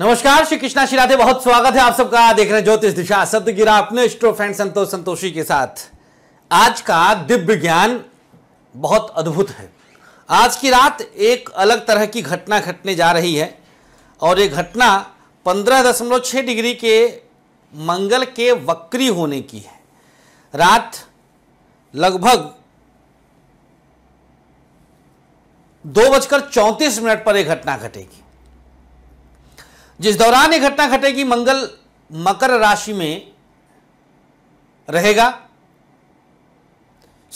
नमस्कार श्री कृष्णा शिराधे बहुत स्वागत है आप सबका देख रहे हैं ज्योतिष दिशा सत्य गिरा अपने स्ट्रो फ्रेंड संतोष संतोषी के साथ आज का दिव्य ज्ञान बहुत अद्भुत है आज की रात एक अलग तरह की घटना घटने जा रही है और ये घटना पंद्रह दशमलव छः डिग्री के मंगल के वक्री होने की है रात लगभग दो बजकर चौंतीस मिनट पर यह घटना घटेगी जिस दौरान ये घटना घटेगी मंगल मकर राशि में रहेगा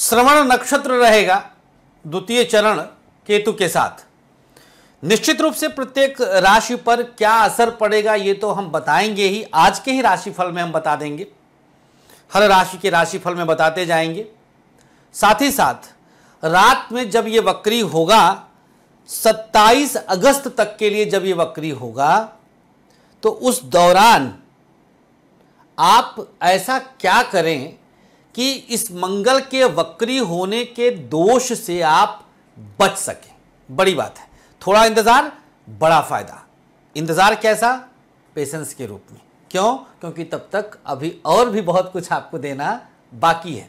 श्रवण नक्षत्र रहेगा द्वितीय चरण केतु के साथ निश्चित रूप से प्रत्येक राशि पर क्या असर पड़ेगा ये तो हम बताएंगे ही आज के ही राशिफल में हम बता देंगे हर राशि के राशिफल में बताते जाएंगे साथ ही साथ रात में जब ये वक्री होगा 27 अगस्त तक के लिए जब ये वक्री होगा तो उस दौरान आप ऐसा क्या करें कि इस मंगल के वक्री होने के दोष से आप बच सकें बड़ी बात है थोड़ा इंतज़ार बड़ा फ़ायदा इंतज़ार कैसा पेशेंस के रूप में क्यों क्योंकि तब तक अभी और भी बहुत कुछ आपको देना बाकी है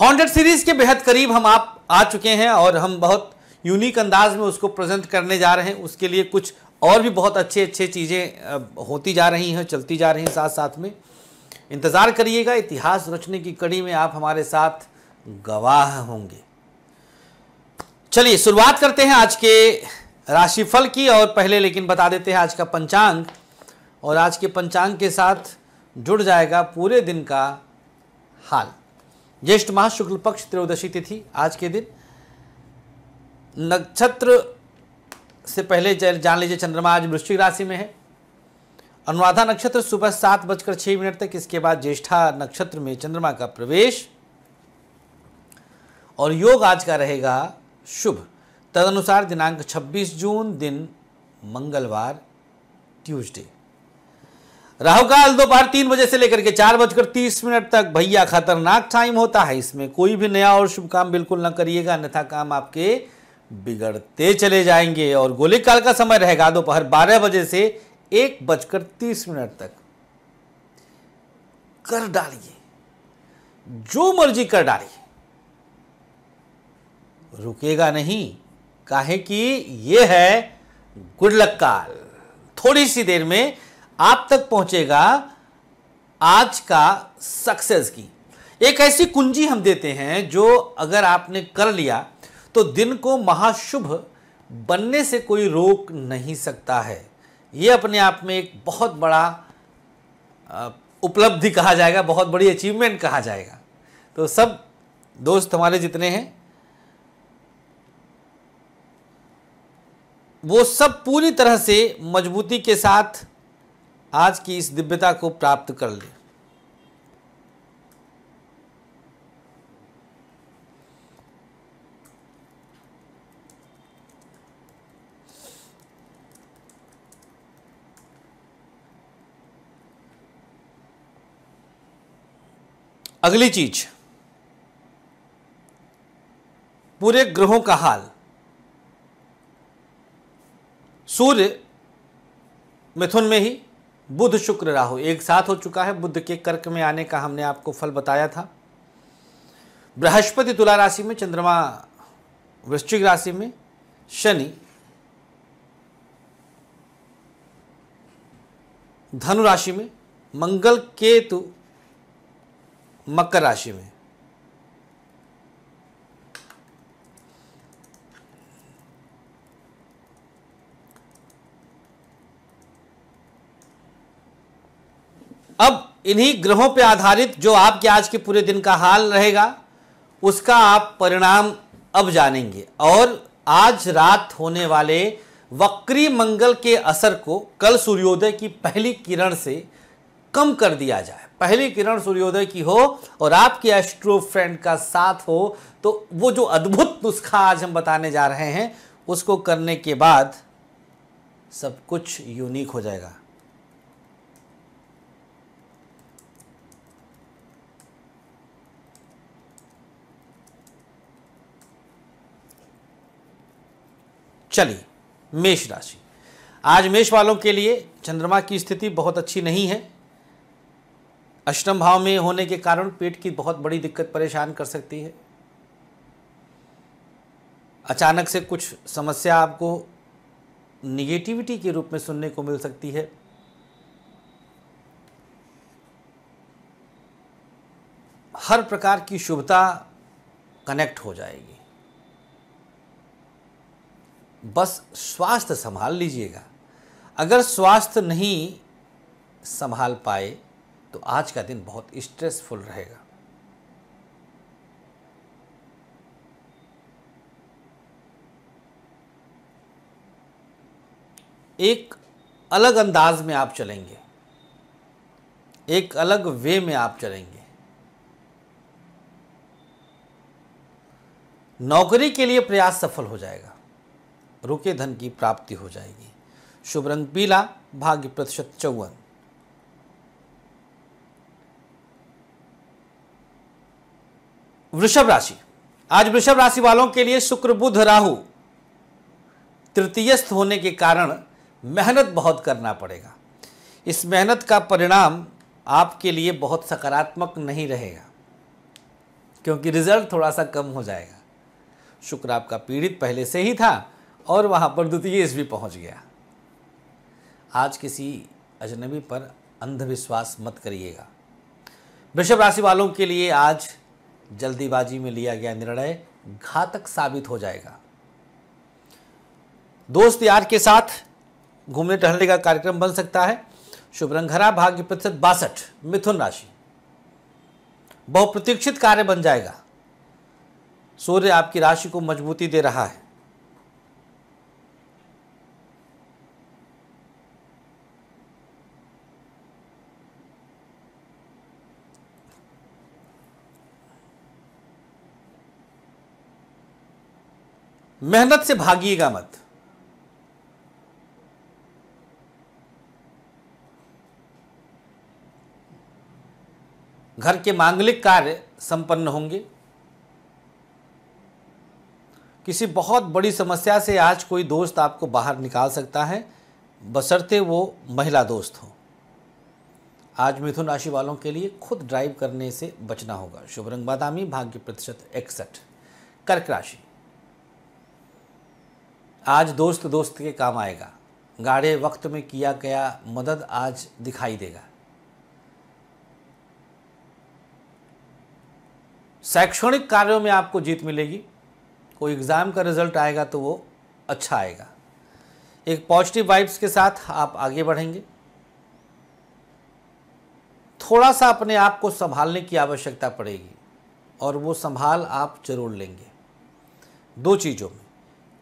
हॉन्ड्रेड सीरीज़ के बेहद करीब हम आप आ चुके हैं और हम बहुत यूनिक अंदाज में उसको प्रेजेंट करने जा रहे हैं उसके लिए कुछ और भी बहुत अच्छे अच्छे चीज़ें होती जा रही हैं चलती जा रही हैं साथ साथ में इंतज़ार करिएगा इतिहास रचने की कड़ी में आप हमारे साथ गवाह होंगे चलिए शुरुआत करते हैं आज के राशिफल की और पहले लेकिन बता देते हैं आज का पंचांग और आज के पंचांग के साथ जुड़ जाएगा पूरे दिन का हाल ज्येष्ठ माह शुक्ल पक्ष त्रयोदशी तिथि आज के दिन नक्षत्र से पहले जान लीजिए चंद्रमा आज वृश्चिक राशि में है अनुराधा नक्षत्र सुबह सात बजकर छह मिनट तक इसके बाद ज्येष्ठा नक्षत्र में चंद्रमा का प्रवेश और योग आज का रहेगा शुभ तदनुसार दिनांक 26 जून दिन मंगलवार ट्यूसडे राहु काल दोपहर तीन बजे से लेकर के चार बजकर तीस मिनट तक भैया खतरनाक टाइम होता है इसमें कोई भी नया और शुभ काम बिल्कुल ना करिएगा अन्यथा काम आपके बिगड़ते चले जाएंगे और गोली काल का समय रहेगा दोपहर बारह बजे से एक बजकर तीस मिनट तक कर डालिए जो मर्जी कर डालिए रुकेगा नहीं काहे कि यह है गुडलक काल थोड़ी सी देर में आप तक पहुंचेगा आज का सक्सेस की एक ऐसी कुंजी हम देते हैं जो अगर आपने कर लिया तो दिन को महाशुभ बनने से कोई रोक नहीं सकता है ये अपने आप में एक बहुत बड़ा उपलब्धि कहा जाएगा बहुत बड़ी अचीवमेंट कहा जाएगा तो सब दोस्त हमारे जितने हैं वो सब पूरी तरह से मजबूती के साथ आज की इस दिव्यता को प्राप्त कर लें अगली चीज पूरे ग्रहों का हाल सूर्य मिथुन में ही बुध शुक्र राहु एक साथ हो चुका है बुध के कर्क में आने का हमने आपको फल बताया था बृहस्पति तुला राशि में चंद्रमा वृश्चिक राशि में शनि धनु राशि में मंगल केतु मकर राशि में अब इन्हीं ग्रहों पर आधारित जो आपके आज के पूरे दिन का हाल रहेगा उसका आप परिणाम अब जानेंगे और आज रात होने वाले वक्री मंगल के असर को कल सूर्योदय की पहली किरण से कम कर दिया जाए पहली किरण सूर्योदय की हो और आपके एस्ट्रो फ्रेंड का साथ हो तो वो जो अद्भुत नुस्खा आज हम बताने जा रहे हैं उसको करने के बाद सब कुछ यूनिक हो जाएगा चलिए मेष राशि आज मेष वालों के लिए चंद्रमा की स्थिति बहुत अच्छी नहीं है अष्टम भाव में होने के कारण पेट की बहुत बड़ी दिक्कत परेशान कर सकती है अचानक से कुछ समस्या आपको निगेटिविटी के रूप में सुनने को मिल सकती है हर प्रकार की शुभता कनेक्ट हो जाएगी बस स्वास्थ्य संभाल लीजिएगा अगर स्वास्थ्य नहीं संभाल पाए तो आज का दिन बहुत स्ट्रेसफुल रहेगा एक अलग अंदाज में आप चलेंगे एक अलग वे में आप चलेंगे नौकरी के लिए प्रयास सफल हो जाएगा रुके धन की प्राप्ति हो जाएगी शुभ रंग पीला भाग्य प्रतिशत चौवन वृषभ राशि आज वृषभ राशि वालों के लिए शुक्र बुध राहु तृतीयस्थ होने के कारण मेहनत बहुत करना पड़ेगा इस मेहनत का परिणाम आपके लिए बहुत सकारात्मक नहीं रहेगा क्योंकि रिजल्ट थोड़ा सा कम हो जाएगा शुक्र आपका पीड़ित पहले से ही था और वहां पर द्वितीय भी पहुंच गया आज किसी अजनबी पर अंधविश्वास मत करिएगा वृषभ राशि वालों के लिए आज जल्दीबाजी में लिया गया निर्णय घातक साबित हो जाएगा दोस्त यार के साथ घूमने टहलने का कार्यक्रम बन सकता है शुभ रंगहरा भाग्य प्रतिशत बासठ मिथुन राशि बहुप्रतीक्षित कार्य बन जाएगा सूर्य आपकी राशि को मजबूती दे रहा है मेहनत से भागिएगा मत घर के मांगलिक कार्य संपन्न होंगे किसी बहुत बड़ी समस्या से आज कोई दोस्त आपको बाहर निकाल सकता है बसरते वो महिला दोस्त हो आज मिथुन राशि वालों के लिए खुद ड्राइव करने से बचना होगा शुभ रंग बादामी भाग्य प्रतिशत इकसठ कर्क राशि आज दोस्त दोस्त के काम आएगा गाढ़े वक्त में किया गया मदद आज दिखाई देगा शैक्षणिक कार्यों में आपको जीत मिलेगी कोई एग्ज़ाम का रिजल्ट आएगा तो वो अच्छा आएगा एक पॉजिटिव वाइब्स के साथ आप आगे बढ़ेंगे थोड़ा सा अपने आप को संभालने की आवश्यकता पड़ेगी और वो संभाल आप जरूर लेंगे दो चीज़ों में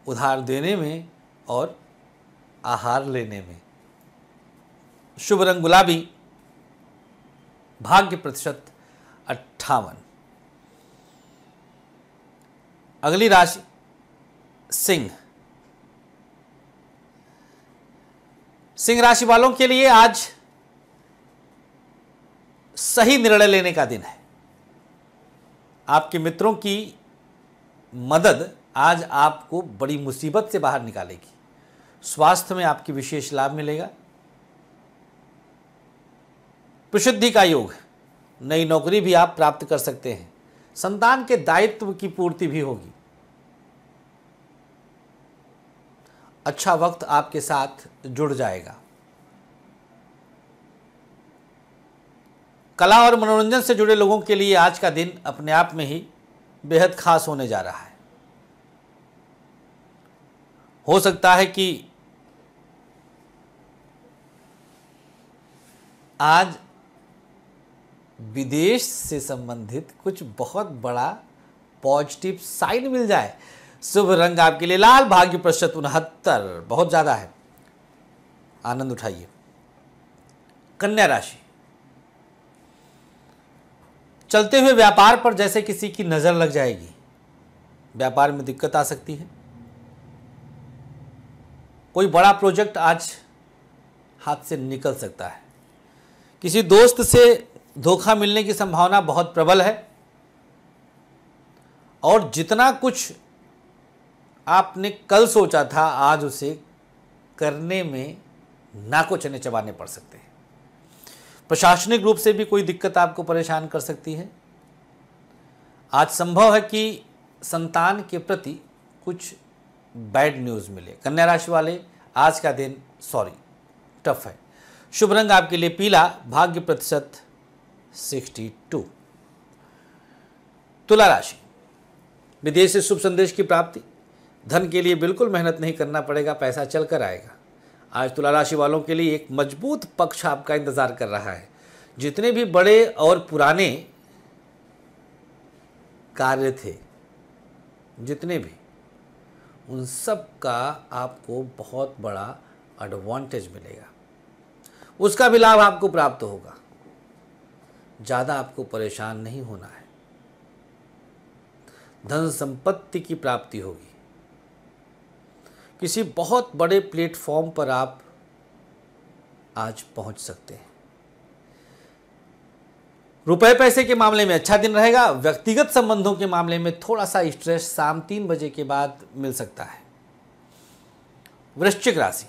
उधार देने में और आहार लेने में शुभ रंग गुलाबी भाग्य प्रतिशत अट्ठावन अगली राशि सिंह सिंह राशि वालों के लिए आज सही निर्णय लेने का दिन है आपके मित्रों की मदद आज आपको बड़ी मुसीबत से बाहर निकालेगी स्वास्थ्य में आपकी विशेष लाभ मिलेगा प्रसिद्धि का योग नई नौकरी भी आप प्राप्त कर सकते हैं संतान के दायित्व की पूर्ति भी होगी अच्छा वक्त आपके साथ जुड़ जाएगा कला और मनोरंजन से जुड़े लोगों के लिए आज का दिन अपने आप में ही बेहद खास होने जा रहा है हो सकता है कि आज विदेश से संबंधित कुछ बहुत बड़ा पॉजिटिव साइन मिल जाए शुभ रंग आपके लिए लाल भाग्य प्रतिशत उनहत्तर बहुत ज़्यादा है आनंद उठाइए कन्या राशि चलते हुए व्यापार पर जैसे किसी की नज़र लग जाएगी व्यापार में दिक्कत आ सकती है कोई बड़ा प्रोजेक्ट आज हाथ से निकल सकता है किसी दोस्त से धोखा मिलने की संभावना बहुत प्रबल है और जितना कुछ आपने कल सोचा था आज उसे करने में ना को चने चबाने पड़ सकते हैं प्रशासनिक रूप से भी कोई दिक्कत आपको परेशान कर सकती है आज संभव है कि संतान के प्रति कुछ बैड न्यूज़ मिले कन्या राशि वाले आज का दिन सॉरी टफ है शुभ रंग आपके लिए पीला भाग्य प्रतिशत 62 तुला राशि विदेश से शुभ संदेश की प्राप्ति धन के लिए बिल्कुल मेहनत नहीं करना पड़ेगा पैसा चल कर आएगा आज तुला राशि वालों के लिए एक मजबूत पक्ष आपका इंतजार कर रहा है जितने भी बड़े और पुराने कार्य थे जितने भी उन सब का आपको बहुत बड़ा एडवांटेज मिलेगा उसका भी लाभ आपको प्राप्त होगा ज़्यादा आपको परेशान नहीं होना है धन संपत्ति की प्राप्ति होगी किसी बहुत बड़े प्लेटफॉर्म पर आप आज पहुंच सकते हैं रुपए पैसे के मामले में अच्छा दिन रहेगा व्यक्तिगत संबंधों के मामले में थोड़ा सा स्ट्रेस शाम तीन बजे के बाद मिल सकता है वृश्चिक राशि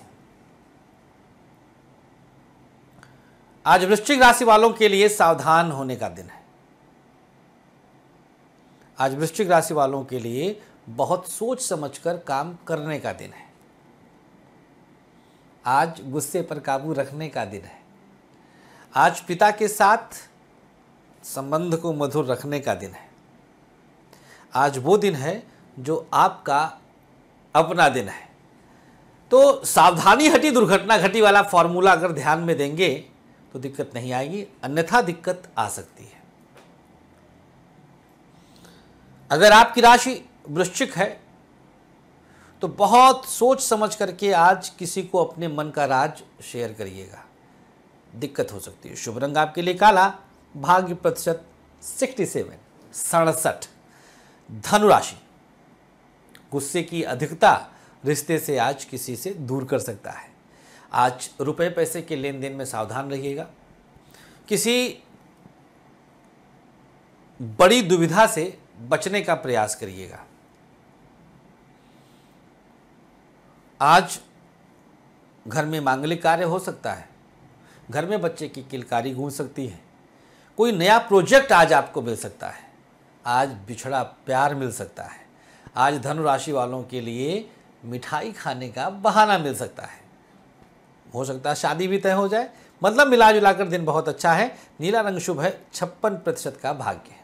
आज वृश्चिक राशि वालों के लिए सावधान होने का दिन है आज वृश्चिक राशि वालों के लिए बहुत सोच समझकर काम करने का दिन है आज गुस्से पर काबू रखने का दिन है आज पिता के साथ संबंध को मधुर रखने का दिन है आज वो दिन है जो आपका अपना दिन है तो सावधानी हटी दुर्घटना घटी वाला फॉर्मूला अगर ध्यान में देंगे तो दिक्कत नहीं आएगी अन्यथा दिक्कत आ सकती है अगर आपकी राशि वृश्चिक है तो बहुत सोच समझ करके आज किसी को अपने मन का राज शेयर करिएगा दिक्कत हो सकती है शुभ रंग आपके लिए काला भाग्य प्रतिशत सिक्सटी सेवन सड़सठ धनुराशि गुस्से की अधिकता रिश्ते से आज किसी से दूर कर सकता है आज रुपए पैसे के लेन देन में सावधान रहिएगा किसी बड़ी दुविधा से बचने का प्रयास करिएगा आज घर में मांगलिक कार्य हो सकता है घर में बच्चे की किलकारी गूंज सकती है कोई नया प्रोजेक्ट आज आपको मिल सकता है आज बिछड़ा प्यार मिल सकता है आज धनु राशि वालों के लिए मिठाई खाने का बहाना मिल सकता है हो सकता है शादी भी तय हो जाए मतलब मिला जुला कर दिन बहुत अच्छा है नीला रंग शुभ है छप्पन प्रतिशत का भाग्य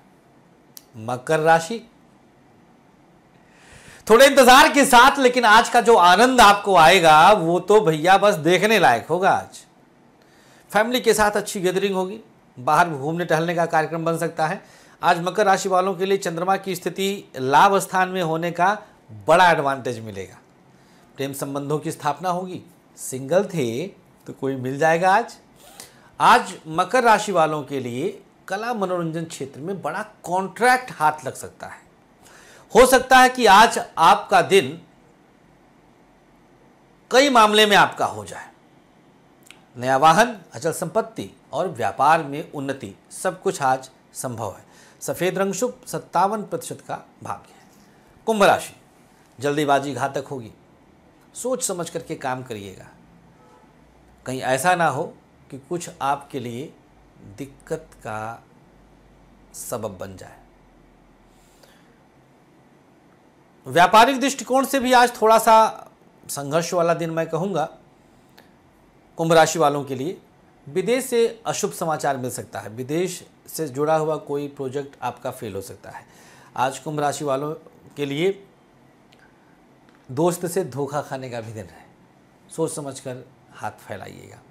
मकर राशि थोड़े इंतजार के साथ लेकिन आज का जो आनंद आपको आएगा वो तो भैया बस देखने लायक होगा आज फैमिली के साथ अच्छी गैदरिंग होगी बाहर घूमने टहलने का कार्यक्रम बन सकता है आज मकर राशि वालों के लिए चंद्रमा की स्थिति लाभ स्थान में होने का बड़ा एडवांटेज मिलेगा प्रेम संबंधों की स्थापना होगी सिंगल थे तो कोई मिल जाएगा आज आज मकर राशि वालों के लिए कला मनोरंजन क्षेत्र में बड़ा कॉन्ट्रैक्ट हाथ लग सकता है हो सकता है कि आज आपका दिन कई मामले में आपका हो जाए नया वाहन अचल संपत्ति और व्यापार में उन्नति सब कुछ आज संभव है सफ़ेद रंग शुभ सत्तावन प्रतिशत का भाग्य है कुंभ राशि जल्दीबाजी घातक होगी सोच समझ करके काम करिएगा कहीं ऐसा ना हो कि कुछ आपके लिए दिक्कत का सबब बन जाए व्यापारिक दृष्टिकोण से भी आज थोड़ा सा संघर्ष वाला दिन मैं कहूँगा कुंभ राशि वालों के लिए विदेश से अशुभ समाचार मिल सकता है विदेश से जुड़ा हुआ कोई प्रोजेक्ट आपका फेल हो सकता है आज कुंभ राशि वालों के लिए दोस्त से धोखा खाने का भी दिन है सोच समझ कर हाथ फैलाइएगा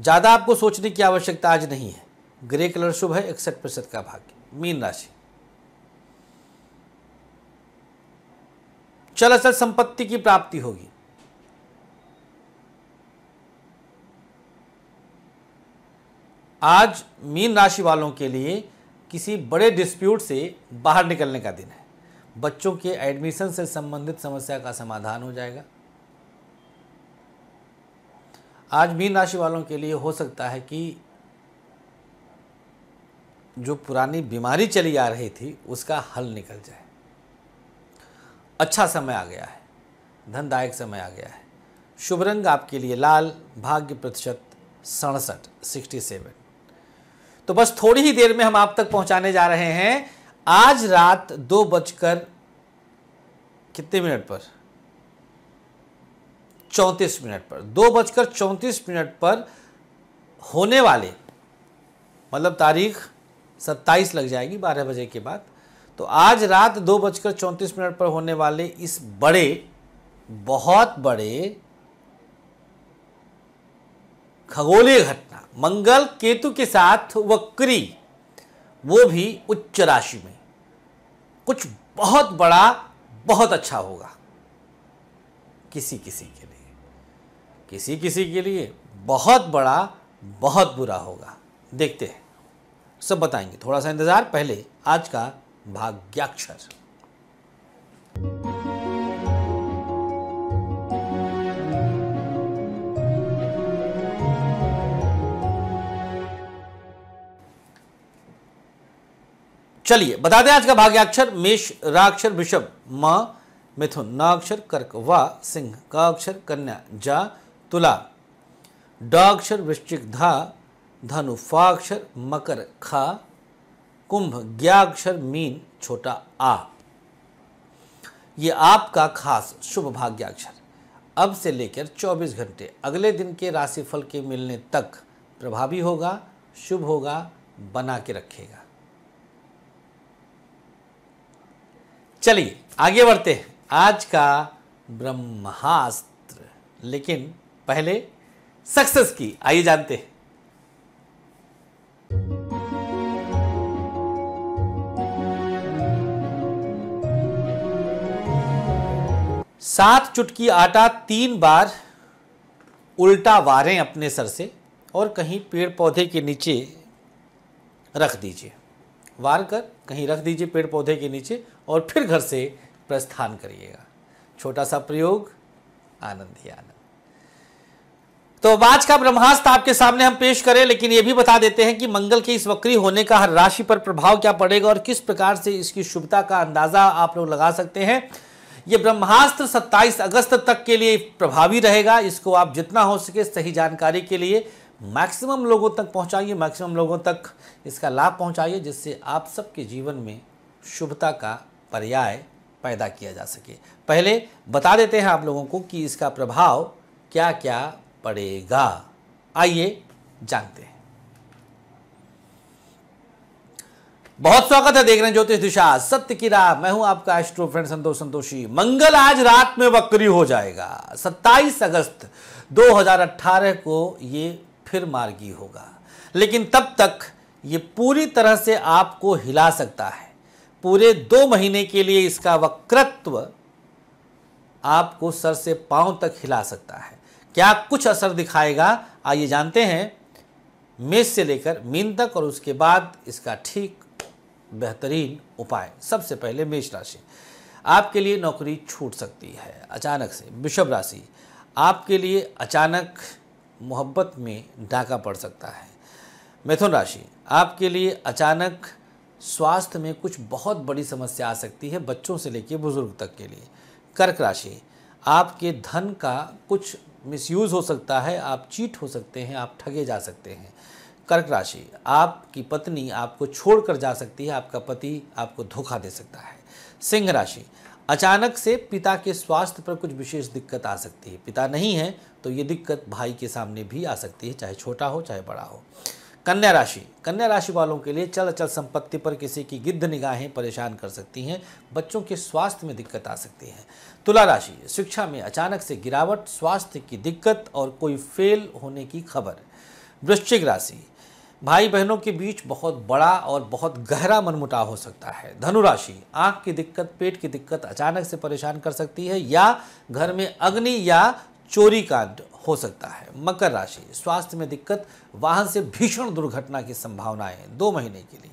ज़्यादा आपको सोचने की आवश्यकता आज नहीं है ग्रे कलर शुभ है इकसठ प्रतिशत का भाग्य मीन राशि चल असल संपत्ति की प्राप्ति होगी आज मीन राशि वालों के लिए किसी बड़े डिस्प्यूट से बाहर निकलने का दिन है बच्चों के एडमिशन से संबंधित समस्या का समाधान हो जाएगा आज मीन राशि वालों के लिए हो सकता है कि जो पुरानी बीमारी चली आ रही थी उसका हल निकल जाए अच्छा समय आ गया है धनदायक समय आ गया है शुभ रंग आपके लिए लाल भाग्य प्रतिशत सड़सठ सिक्सटी सेवन तो बस थोड़ी ही देर में हम आप तक पहुंचाने जा रहे हैं आज रात दो बजकर कितने मिनट पर चौंतीस मिनट पर दो बजकर चौंतीस मिनट पर होने वाले मतलब तारीख सत्ताईस लग जाएगी बारह बजे के बाद तो आज रात दो बजकर चौंतीस मिनट पर होने वाले इस बड़े बहुत बड़े खगोलीय घटना मंगल केतु के साथ वक्री वो भी उच्च राशि में कुछ बहुत बड़ा बहुत अच्छा होगा किसी किसी के लिए किसी किसी के लिए बहुत बड़ा बहुत बुरा होगा देखते हैं सब बताएंगे थोड़ा सा इंतज़ार पहले आज का भाग्याक्षर चलिए बता दें आज का भाग्याक्षर मेष राक्षर वृषभ म मिथुन नाक्षर कर्क व सिंह क अक्षर कन्या जा तुला अक्षर वृश्चिक धा धनु फाक्षर मकर खा कुंभ ज्ञाक्षर मीन छोटा आ ये आपका खास शुभ भाग्याक्षर अब से लेकर 24 घंटे अगले दिन के राशिफल के मिलने तक प्रभावी होगा शुभ होगा बना के रखेगा चलिए आगे बढ़ते हैं आज का ब्रह्मास्त्र लेकिन पहले सक्सेस की आइए जानते हैं सात चुटकी आटा तीन बार उल्टा वारें अपने सर से और कहीं पेड़ पौधे के नीचे रख दीजिए वार कर कहीं रख दीजिए पेड़ पौधे के नीचे और फिर घर से प्रस्थान करिएगा छोटा सा प्रयोग आनंद ही आनंद तो अब आज का ब्रह्मास्त्र आपके सामने हम पेश करें लेकिन ये भी बता देते हैं कि मंगल के इस वक्री होने का हर राशि पर प्रभाव क्या पड़ेगा और किस प्रकार से इसकी शुभता का अंदाजा आप लोग लगा सकते हैं ये ब्रह्मास्त्र 27 अगस्त तक के लिए प्रभावी रहेगा इसको आप जितना हो सके सही जानकारी के लिए मैक्सिमम लोगों तक पहुंचाइए मैक्सिमम लोगों तक इसका लाभ पहुंचाइए जिससे आप सबके जीवन में शुभता का पर्याय पैदा किया जा सके पहले बता देते हैं आप लोगों को कि इसका प्रभाव क्या क्या पड़ेगा आइए जानते हैं बहुत स्वागत है देख रहे हैं ज्योतिष दिशा सत्य की राह मैं हूं आपका एस्ट्रो फ्रेंड संतोष संतोषी मंगल आज रात में वक्री हो जाएगा 27 अगस्त 2018 को ये फिर मार्गी होगा लेकिन तब तक ये पूरी तरह से आपको हिला सकता है पूरे दो महीने के लिए इसका वक्रत्व आपको सर से पांव तक हिला सकता है क्या कुछ असर दिखाएगा आइए जानते हैं मेष से लेकर मीन तक और उसके बाद इसका ठीक बेहतरीन उपाय सबसे पहले मेष राशि आपके लिए नौकरी छूट सकती है अचानक से वृषभ राशि आपके लिए अचानक मोहब्बत में डाका पड़ सकता है मिथुन राशि आपके लिए अचानक स्वास्थ्य में कुछ बहुत बड़ी समस्या आ सकती है बच्चों से लेकर बुजुर्ग तक के लिए कर्क राशि आपके धन का कुछ मिसयूज़ हो सकता है आप चीट हो सकते हैं आप ठगे जा सकते हैं कर्क राशि आपकी पत्नी आपको छोड़कर जा सकती है आपका पति आपको धोखा दे सकता है सिंह राशि अचानक से पिता के स्वास्थ्य पर कुछ विशेष दिक्कत आ सकती है पिता नहीं है तो ये दिक्कत भाई के सामने भी आ सकती है चाहे छोटा हो चाहे बड़ा हो कन्या राशि कन्या राशि वालों के लिए चल अचल संपत्ति पर किसी की गिद्ध निगाहें परेशान कर सकती हैं बच्चों के स्वास्थ्य में दिक्कत आ सकती है तुला राशि शिक्षा में अचानक से गिरावट स्वास्थ्य की दिक्कत और कोई फेल होने की खबर वृश्चिक राशि भाई बहनों के बीच बहुत बड़ा और बहुत गहरा मनमुटाव हो सकता है धनुराशि आंख की दिक्कत पेट की दिक्कत अचानक से परेशान कर सकती है या घर में अग्नि या चोरी कांड हो सकता है मकर राशि स्वास्थ्य में दिक्कत वाहन से भीषण दुर्घटना की संभावनाएं दो महीने के लिए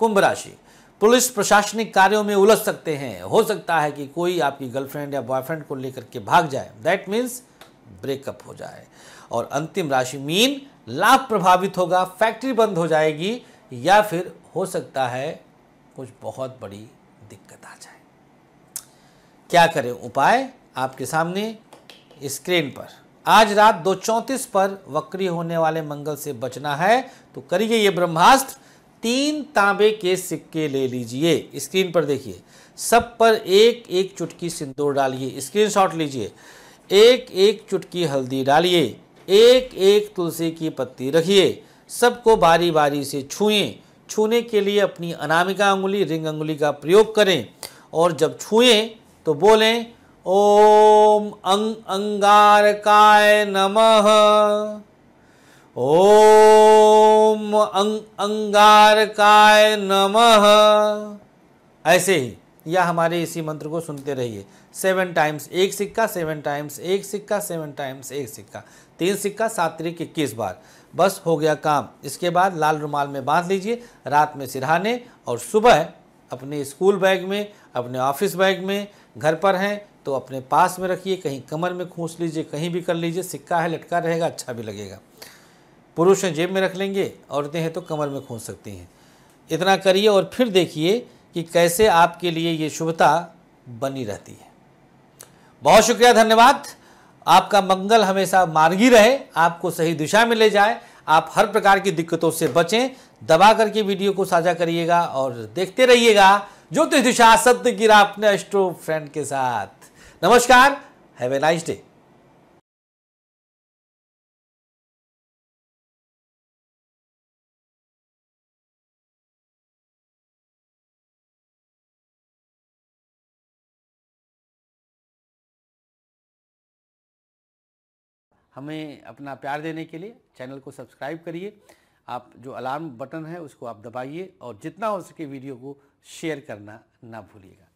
कुंभ राशि पुलिस प्रशासनिक कार्यों में उलझ सकते हैं हो सकता है कि कोई आपकी गर्लफ्रेंड या बॉयफ्रेंड को लेकर के भाग जाए दैट मीन्स ब्रेकअप हो जाए और अंतिम राशि मीन लाभ प्रभावित होगा फैक्ट्री बंद हो जाएगी या फिर हो सकता है कुछ बहुत बड़ी दिक्कत आ जाए क्या करें उपाय आपके सामने स्क्रीन पर आज रात दो चौंतीस पर वक्री होने वाले मंगल से बचना है तो करिए ये ब्रह्मास्त्र तीन तांबे के सिक्के ले लीजिए स्क्रीन पर देखिए सब पर एक एक चुटकी सिंदूर डालिए स्क्रीनशॉट लीजिए एक एक चुटकी हल्दी डालिए एक एक तुलसी की पत्ती रखिए सबको बारी बारी से छुएं छूने के लिए अपनी अनामिका अंगुली रिंग अंगुली का प्रयोग करें और जब छुएं तो बोलें ओम अंग अंगारकाय नमः ओम अंग अंगारकाय नमः ऐसे ही या हमारे इसी मंत्र को सुनते रहिए सेवन टाइम्स एक सिक्का सेवन टाइम्स एक सिक्का सेवन टाइम्स एक सिक्का तीन सिक्का सात तरीक इक्कीस बार बस हो गया काम इसके बाद लाल रुमाल में बांध लीजिए रात में सिरहाने और सुबह अपने स्कूल बैग में अपने ऑफिस बैग में घर पर हैं तो अपने पास में रखिए कहीं कमर में खूंस लीजिए कहीं भी कर लीजिए सिक्का है लटका रहेगा अच्छा भी लगेगा पुरुष हैं जेब में रख लेंगे औरतें हैं तो कमर में खूंस सकती हैं इतना करिए और फिर देखिए कि कैसे आपके लिए ये शुभता बनी रहती है बहुत शुक्रिया धन्यवाद आपका मंगल हमेशा मार्गी रहे आपको सही दिशा में ले जाए आप हर प्रकार की दिक्कतों से बचें दबा करके वीडियो को साझा करिएगा और देखते रहिएगा दिशा सत्य की अपने एस्ट्रो फ्रेंड के साथ नमस्कार हैव ए नाइस डे हमें अपना प्यार देने के लिए चैनल को सब्सक्राइब करिए आप जो अलार्म बटन है उसको आप दबाइए और जितना हो सके वीडियो को शेयर करना ना भूलिएगा